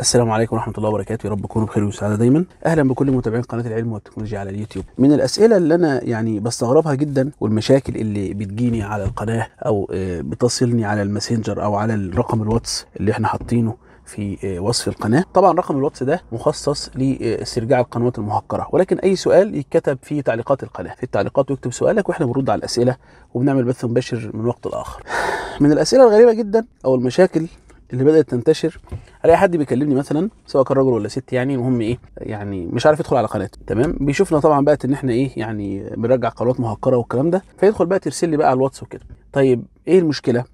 السلام عليكم ورحمه الله وبركاته يا رب تكونوا بخير وسعاده دايما اهلا بكل متابعين قناه العلم والتكنولوجيا على اليوتيوب من الاسئله اللي انا يعني بستغربها جدا والمشاكل اللي بتجيني على القناه او آه، بتصلني على الماسنجر او على الرقم الواتس اللي احنا حاطينه في آه، وصف القناه طبعا رقم الواتس ده مخصص لاسترجاع القنوات المهكره ولكن اي سؤال يتكتب في تعليقات القناه في التعليقات يكتب سؤالك واحنا بنرد على الاسئله وبنعمل بث مباشر من وقت لاخر من الاسئله الغريبه جدا او المشاكل اللي بدات تنتشر الاقي حد بيكلمني مثلا سواء كان راجل ولا ست يعني المهم ايه يعني مش عارف يدخل على قناه تمام بيشوفنا طبعا بقت ان احنا ايه يعني بنرجع قنوات مهكره والكلام ده فيدخل بقى ترسل لي بقى على الواتس وكده طيب ايه المشكله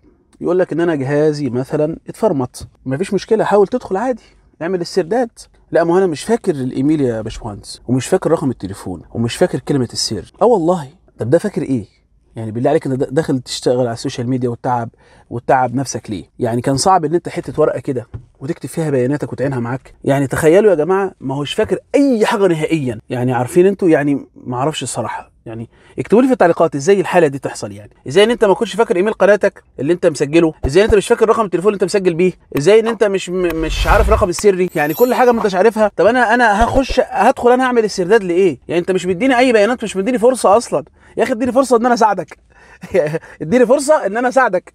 يقول لك ان انا جهازي مثلا اتفرمط مفيش مشكله حاول تدخل عادي اعمل استرداد لا ما انا مش فاكر الايميل يا باشمهندس ومش فاكر رقم التليفون ومش فاكر كلمه السر اه والله طب ده فاكر ايه يعني بالله عليك انت داخل تشتغل على السوشيال ميديا والتعب والتعب نفسك ليه يعني كان صعب ان انت حته ورقه كده وتكتب فيها بياناتك وتعينها معاك يعني تخيلوا يا جماعه ما هوش فاكر اي حاجه نهائيا يعني عارفين انتوا يعني ما اعرفش الصراحه يعني اكتبوا لي في التعليقات ازاي الحاله دي تحصل يعني ازاي ان انت ما كنتش فاكر ايميل قناتك اللي انت مسجله ازاي ان انت مش فاكر رقم التليفون اللي انت مسجل بيه ازاي ان انت مش مش عارف رقم السري يعني كل حاجه ما انتش عارفها طب انا انا هخش هدخل انا هعمل استرداد لايه يعني انت مش مديني اي بيانات مش مديني فرصه اصلا يا اخي اديني فرصه ان انا اساعدك اديني فرصه ان انا اساعدك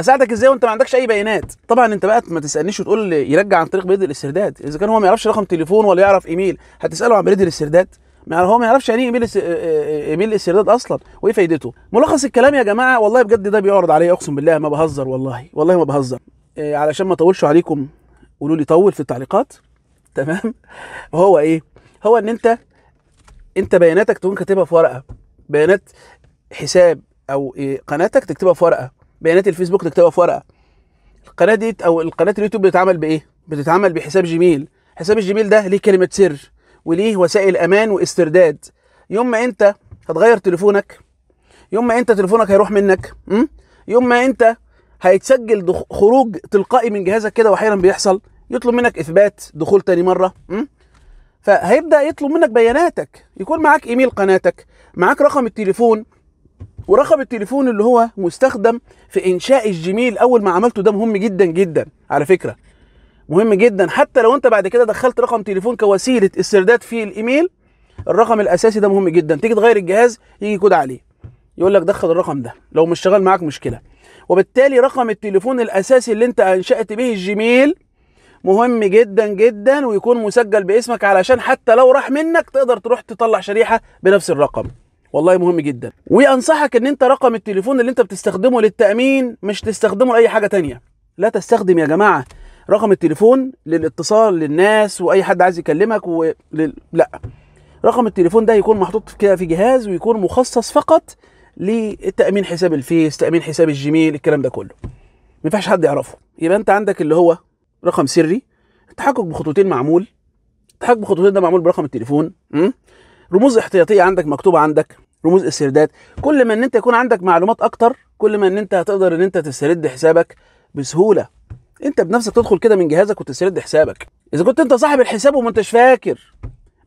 اساعدك ازاي وانت ما عندكش اي بيانات طبعا انت بقى ما تسالنيش وتقول يرجع عن طريق بريد الاسترداد اذا كان هو ما يعرفش رقم تليفون ولا يعرف ايميل هتساله عن بريد الاسترداد ما هو ما يعرفش يعني ايه ايميل إيه- إيه- ايميل الاسترداد اصلا وايه فايدته ملخص الكلام يا جماعه والله بجد ده بيعرض عليا اقسم بالله ما بهزر والله والله ما بهزر إيه علشان ما اطولش عليكم قولوا لي طول في التعليقات تمام هو ايه هو ان انت انت بياناتك تكون كاتبها في ورقه بيانات حساب او إيه قناتك تكتبها في ورقه بيانات الفيسبوك تكتبها في ورقه القناه دي او القناه اليوتيوب بتتعمل بايه بتتعمل بحساب جيميل حساب الجيميل ده ليه كلمه سر وليه وسائل امان واسترداد يوم ما انت هتغير تليفونك يوم ما انت تليفونك هيروح منك م? يوم ما انت هيتسجل خروج تلقائي من جهازك كده واحيانا بيحصل يطلب منك اثبات دخول تاني مره م? فهيبدا يطلب منك بياناتك يكون معاك ايميل قناتك معاك رقم التليفون ورقم التليفون اللي هو مستخدم في انشاء الجيميل اول ما عملته ده مهم جدا جدا على فكره مهم جدا حتى لو انت بعد كده دخلت رقم تليفون كوسيله استرداد في الايميل الرقم الاساسي ده مهم جدا تيجي تغير الجهاز يجي كود عليه يقول لك دخل الرقم ده لو مش شغال معاك مشكله وبالتالي رقم التليفون الاساسي اللي انت انشات به الجيميل مهم جدا جدا ويكون مسجل باسمك علشان حتى لو راح منك تقدر تروح تطلع شريحه بنفس الرقم والله مهم جدا وانصحك ان انت رقم التليفون اللي انت بتستخدمه للتامين مش تستخدمه لاي حاجه تانية لا تستخدم يا جماعه رقم التليفون للاتصال للناس واي حد عايز يكلمك ولل... لا رقم التليفون ده يكون محطوط كده في جهاز ويكون مخصص فقط لتامين حساب الفيس تامين حساب الجيميل الكلام ده كله ما ينفعش حد يعرفه يبقى انت عندك اللي هو رقم سري التحقق بخطوتين معمول التحقق بخطوتين ده معمول برقم التليفون م? رموز احتياطيه عندك مكتوبه عندك رموز السردات كل ما ان انت يكون عندك معلومات اكتر كل ما ان انت هتقدر ان انت تسترد حسابك بسهوله انت بنفسك تدخل كده من جهازك وتسرد حسابك اذا كنت انت صاحب الحساب وما انتش فاكر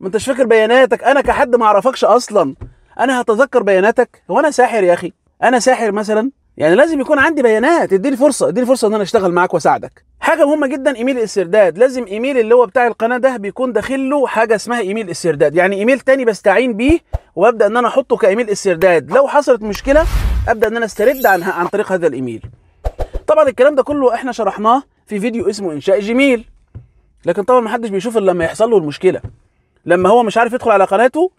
ما انتش فاكر بياناتك انا كحد ما اعرفكش اصلا انا هتذكر بياناتك هو انا ساحر يا اخي انا ساحر مثلا يعني لازم يكون عندي بيانات اديني فرصه اديني فرصه ان انا اشتغل معاك واساعدك حاجه مهمه جدا ايميل الاسترداد لازم ايميل اللي هو بتاع القناه ده بيكون داخل له حاجه اسمها ايميل استرداد يعني ايميل تاني بستعين بيه وابدا ان انا احطه كايميل استرداد لو حصلت مشكله ابدا ان انا استرد عنها عن طريق هذا الايميل طبعا الكلام ده كله احنا شرحناه في فيديو اسمه انشاء جيميل لكن طبعا ما حدش بيشوف الا لما يحصل له المشكله لما هو مش عارف يدخل على قناته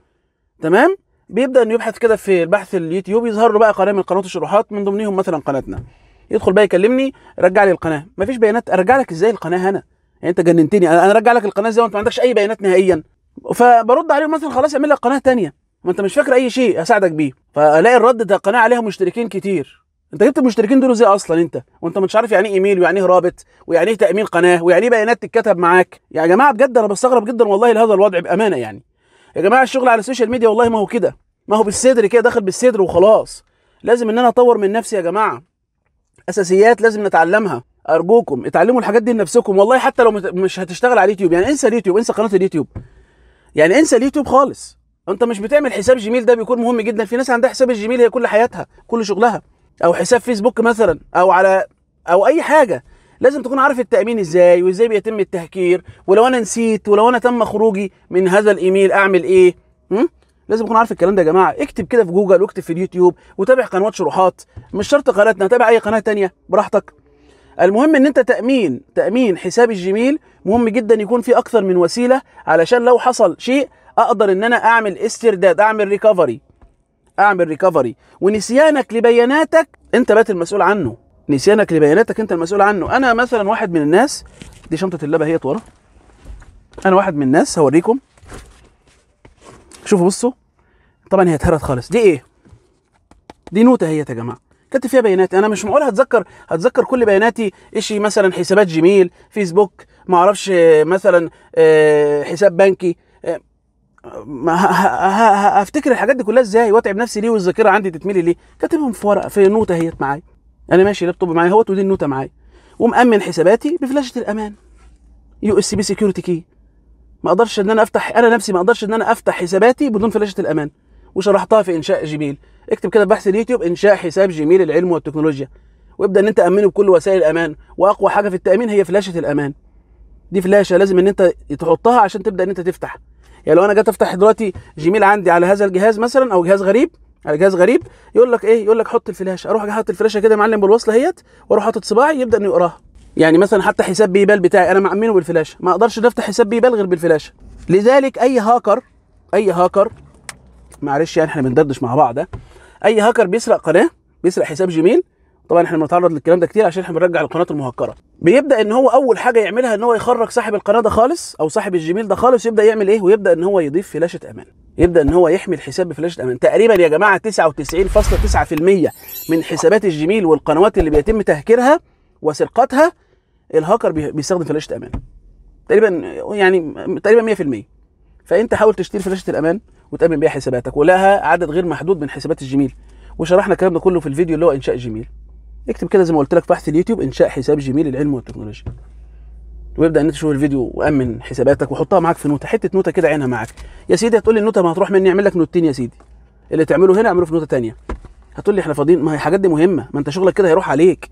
تمام بيبدا انه يبحث كده في البحث اليوتيوب يظهر له بقى قناه من قنوات الشروحات من ضمنهم مثلا قناتنا يدخل بقى يكلمني رجع لي القناه مفيش بيانات ارجع لك ازاي القناه هنا يعني انت جننتني انا ارجع لك القناه ازاي وانت ما عندكش اي بيانات نهائيا فبرد عليهم مثلا خلاص اعمل لك قناه ثانيه ما انت مش فاكر اي شيء اساعدك بيه فالاقي الرد ده قناه عليها مشتركين كتير انت جبت المشتركين دول ازاي اصلا انت وانت مش عارف يعني ايه ايميل ويعني ايه رابط ويعني ايه تامين قناه ويعني ايه بيانات تتكتب معاك يا جماعه بجد انا بستغرب جدا والله لهذا الوضع بامانه يعني يا جماعه الشغل على السوشيال ميديا والله ما هو كده ما هو بالصدر كده داخل بالصدر وخلاص لازم ان انا اطور من نفسي يا جماعه اساسيات لازم نتعلمها ارجوكم اتعلموا الحاجات دي لنفسكم والله حتى لو مش هتشتغل على اليوتيوب يعني انسى اليوتيوب انسى قناه اليوتيوب يعني انسى اليوتيوب خالص انت مش بتعمل حساب جيميل ده بيكون مهم جدا في ناس عندها حساب الجيميل هي كل حياتها كل شغلها او حساب فيسبوك مثلا او على او اي حاجه لازم تكون عارف التامين ازاي وازاي بيتم التهكير ولو انا نسيت ولو انا تم خروجي من هذا الايميل اعمل ايه م? لازم تكون عارف الكلام ده يا جماعه اكتب كده في جوجل واكتب في اليوتيوب وتابع قنوات شروحات مش شرط قناتنا تابع اي قناه تانية براحتك المهم ان انت تامين تامين حساب الجيميل مهم جدا يكون في اكثر من وسيله علشان لو حصل شيء اقدر ان انا اعمل استرداد اعمل ريكفري اعمل ريكفري ونسيانك لبياناتك انت بقيت المسؤول عنه نسيانك لبياناتك انت المسؤول عنه انا مثلا واحد من الناس دي شنطه اللبه اهيت ورا انا واحد من الناس هوريكم شوفوا بصوا طبعا هي اتهرت خالص دي ايه دي نوتة هي يا جماعه كانت فيها بياناتي انا مش معقول هتذكر هتذكر كل بياناتي شيء مثلا حسابات جيميل فيسبوك ما اعرفش مثلا آه، حساب بنكي ما هفتكر الحاجات دي كلها ازاي واتعب نفسي ليه والذاكره عندي تتملي ليه كاتبهم في ورقه في نوته اهيت معايا انا يعني ماشي لابتوب معايا اهوت ودي النوته معايا ومامن حساباتي بفلاشه الامان يو اس بي سكيورتي كي ما اقدرش ان انا افتح انا نفسي ما اقدرش ان انا افتح حساباتي بدون فلاشه الامان وشرحتها في انشاء جيميل اكتب كده بحث اليوتيوب انشاء حساب جيميل العلم والتكنولوجيا وابدا ان انت امنه بكل وسائل الامان واقوى حاجه في التامين هي فلاشه الامان دي فلاشه لازم ان انت تحطها عشان تبدا ان انت تفتح يعني لو انا جيت افتح دلوقتي جيميل عندي على هذا الجهاز مثلا او جهاز غريب على جهاز غريب يقول لك ايه يقول لك حط الفلاشه اروح احط الفلاشه كده يا معلم بالوصله اهيت واروح حاطط صباعي يبدا انه يقراها يعني مثلا حتى حساب بيبال بتاعي انا معمينه بالفلاشه ما اقدرش افتح حساب بيبال غير بالفلاشه لذلك اي هاكر اي هاكر معلش يعني احنا بندردش مع بعض اي هاكر بيسرق قناه بيسرق حساب جيميل طبعا احنا بنتعرض للكلام ده كتير عشان احنا بنرجع القناه المهكره بيبدا ان هو اول حاجه يعملها ان هو يخرج صاحب القناه ده خالص او صاحب الجيميل ده خالص يبدا يعمل ايه ويبدا ان هو يضيف فلاشه امان يبدا ان هو يحمي الحساب بفلاشه امان تقريبا يا جماعه 99.9% من حسابات الجيميل والقنوات اللي بيتم تهكيرها وسرقتها الهاكر بيستخدم فلاشه امان تقريبا يعني تقريبا 100% فانت حاول تشتري فلاشه الامان وتامن بيها حساباتك ولها عدد غير محدود من حسابات الجيميل وشرحنا الكلام ده كله في الفيديو اللي هو انشاء جيميل اكتب كده زي ما قلت لك في بحث اليوتيوب انشاء حساب جيميل العلم والتكنولوجيا ويبدا ان انت تشوف الفيديو وامن حساباتك وحطها معاك في نوته حته نوته كده عينها معاك يا سيدي هتقول لي النوته ما هتروح مني اعمل لك نوتين يا سيدي اللي تعمله هنا اعمله في نوته ثانيه هتقول لي احنا فاضيين ما هي الحاجات دي مهمه ما انت شغلك كده هيروح عليك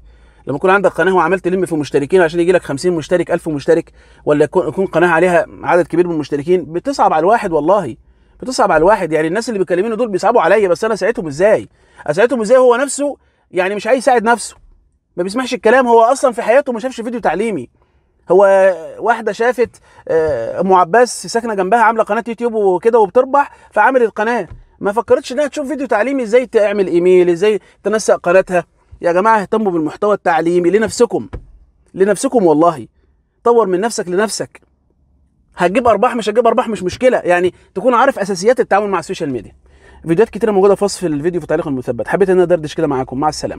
لما يكون عندك قناه وعملت تلم في مشتركين عشان يجي لك 50 مشترك 1000 مشترك ولا يكون قناه عليها عدد كبير من المشتركين بتصعب على الواحد والله بتصعب على الواحد يعني الناس اللي بيكلميني دول بيصعبوا عليا بس انا ساعتهم ازاي؟ اساعدهم ازاي هو نفسه يعني مش عايز يساعد نفسه ما بيسمعش الكلام هو اصلا في حياته ما شافش فيديو تعليمي هو واحده شافت آه، ام عباس ساكنه جنبها عامله قناه يوتيوب وكده وبتربح فعملت قناه ما فكرتش انها تشوف فيديو تعليمي ازاي تعمل ايميل ازاي تنسق قناتها يا جماعه اهتموا بالمحتوى التعليمي لنفسكم لنفسكم والله طور من نفسك لنفسك هتجيب ارباح مش هتجيب ارباح مش مشكله يعني تكون عارف اساسيات التعامل مع السوشيال ميديا فيديوهات كتيره موجوده في وصف الفيديو في التعليق المثبت حبيت ان انا دردش كده معاكم مع السلامه